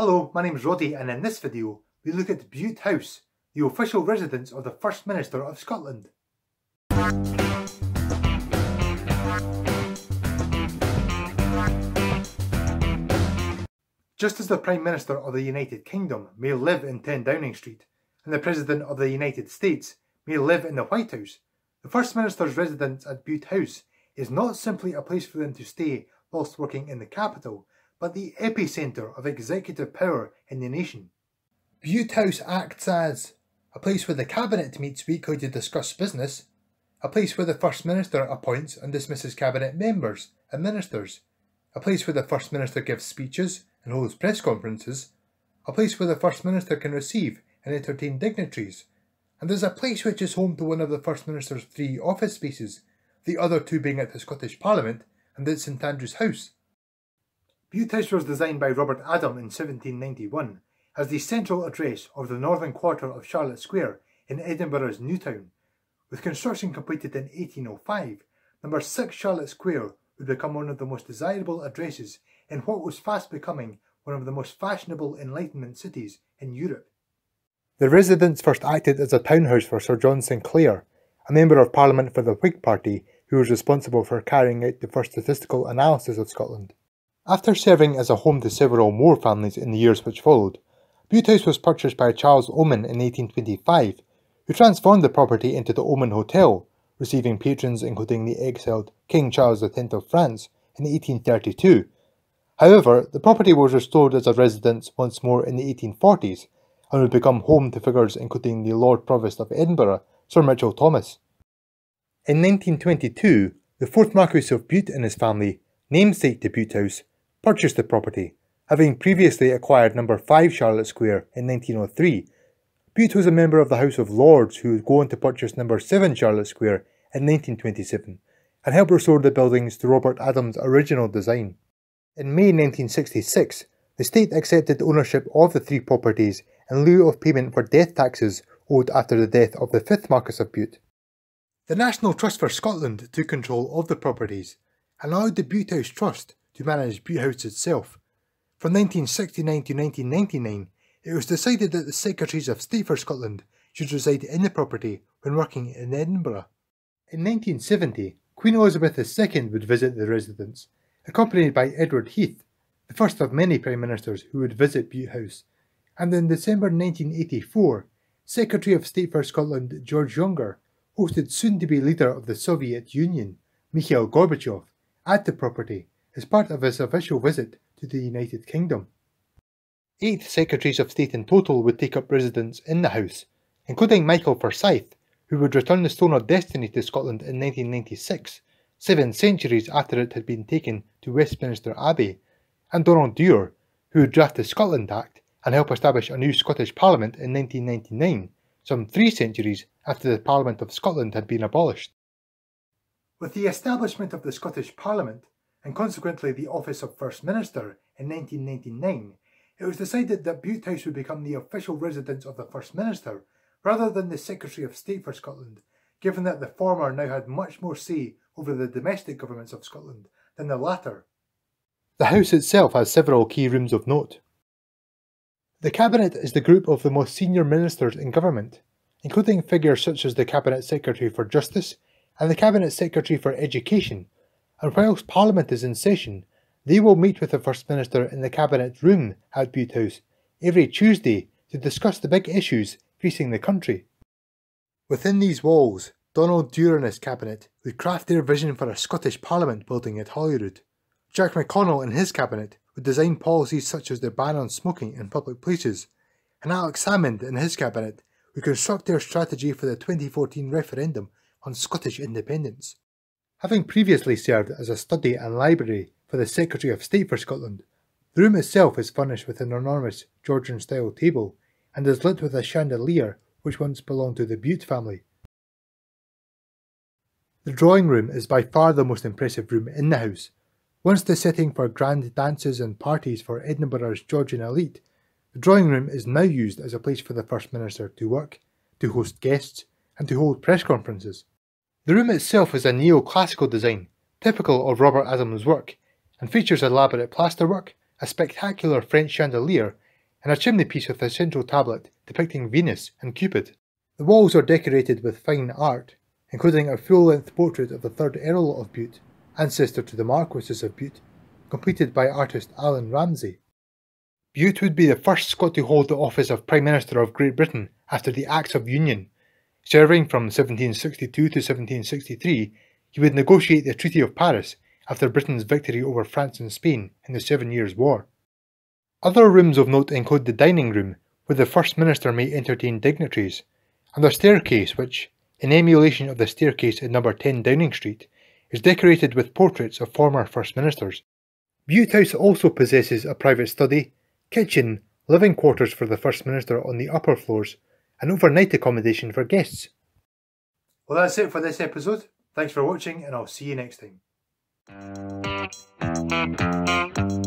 Hello, my name is Roddy and in this video we look at Bute House, the official residence of the First Minister of Scotland. Just as the Prime Minister of the United Kingdom may live in 10 Downing Street and the President of the United States may live in the White House, the First Minister's residence at Bute House is not simply a place for them to stay whilst working in the capital, but the epicenter of executive power in the nation. Bute House acts as a place where the cabinet meets weekly to discuss business, a place where the First Minister appoints and dismisses cabinet members and ministers, a place where the First Minister gives speeches and holds press conferences, a place where the First Minister can receive and entertain dignitaries, and there's a place which is home to one of the First Minister's three office spaces, the other two being at the Scottish Parliament and at St Andrew's House, Bute House was designed by Robert Adam in 1791 as the central address of the northern quarter of Charlotte Square in Edinburgh's New Town. With construction completed in 1805, number 6 Charlotte Square would become one of the most desirable addresses in what was fast becoming one of the most fashionable Enlightenment cities in Europe. The residence first acted as a townhouse for Sir John Sinclair, a Member of Parliament for the Whig Party who was responsible for carrying out the first statistical analysis of Scotland. After serving as a home to several more families in the years which followed, Butte House was purchased by Charles Oman in 1825, who transformed the property into the Oman Hotel, receiving patrons including the exiled King Charles X of France in 1832. However, the property was restored as a residence once more in the 1840s and would become home to figures including the Lord Provost of Edinburgh, Sir Mitchell Thomas. In 1922, the fourth Marquess of Bute and his family, namesake to Bute House, purchased the property, having previously acquired number 5 Charlotte Square in 1903. Bute was a member of the House of Lords who would go on to purchase number 7 Charlotte Square in 1927 and help restore the buildings to Robert Adams' original design. In May 1966, the state accepted ownership of the three properties in lieu of payment for death taxes owed after the death of the fifth Marquess of Bute. The National Trust for Scotland took control of the properties and allowed the Bute House Trust to manage Butte House itself. From 1969 to 1999, it was decided that the Secretaries of State for Scotland should reside in the property when working in Edinburgh. In 1970, Queen Elizabeth II would visit the residence, accompanied by Edward Heath, the first of many Prime Ministers who would visit Butte House, and in December 1984, Secretary of State for Scotland George Younger hosted soon-to-be leader of the Soviet Union, Mikhail Gorbachev, at the property as part of his official visit to the United Kingdom. Eight Secretaries of State in total would take up residence in the House, including Michael Forsyth, who would return the Stone of Destiny to Scotland in 1996, seven centuries after it had been taken to Westminster Abbey, and Donald Dewar, who would draft the Scotland Act and help establish a new Scottish Parliament in 1999, some three centuries after the Parliament of Scotland had been abolished. With the establishment of the Scottish Parliament, and consequently the office of First Minister in 1999, it was decided that Bute House would become the official residence of the First Minister rather than the Secretary of State for Scotland, given that the former now had much more say over the domestic governments of Scotland than the latter. The house itself has several key rooms of note. The Cabinet is the group of the most senior ministers in government, including figures such as the Cabinet Secretary for Justice and the Cabinet Secretary for Education, and whilst Parliament is in session, they will meet with the First Minister in the Cabinet room at Butte House every Tuesday to discuss the big issues facing the country. Within these walls, Donald Dewar and his cabinet would craft their vision for a Scottish Parliament building at Holyrood. Jack McConnell and his cabinet would design policies such as the ban on smoking in public places, and Alex Salmond and his cabinet would construct their strategy for the 2014 referendum on Scottish independence. Having previously served as a study and library for the Secretary of State for Scotland, the room itself is furnished with an enormous Georgian-style table and is lit with a chandelier which once belonged to the Bute family. The drawing room is by far the most impressive room in the house. Once the setting for grand dances and parties for Edinburgh's Georgian elite, the drawing room is now used as a place for the First Minister to work, to host guests, and to hold press conferences. The room itself is a neoclassical design, typical of Robert Adam's work, and features elaborate plasterwork, a spectacular French chandelier, and a chimney piece with a central tablet depicting Venus and Cupid. The walls are decorated with fine art, including a full-length portrait of the third Earl of Bute, ancestor to the Marquesses of Bute, completed by artist Alan Ramsay. Bute would be the first Scot to hold the office of Prime Minister of Great Britain after the Acts of Union Serving from 1762 to 1763, he would negotiate the Treaty of Paris after Britain's victory over France and Spain in the Seven Years' War. Other rooms of note include the dining room, where the First Minister may entertain dignitaries, and the staircase, which, in emulation of the staircase in number 10 Downing Street, is decorated with portraits of former First Ministers. Butte House also possesses a private study, kitchen, living quarters for the First Minister on the upper floors, and overnight accommodation for guests. Well, that's it for this episode. Thanks for watching, and I'll see you next time.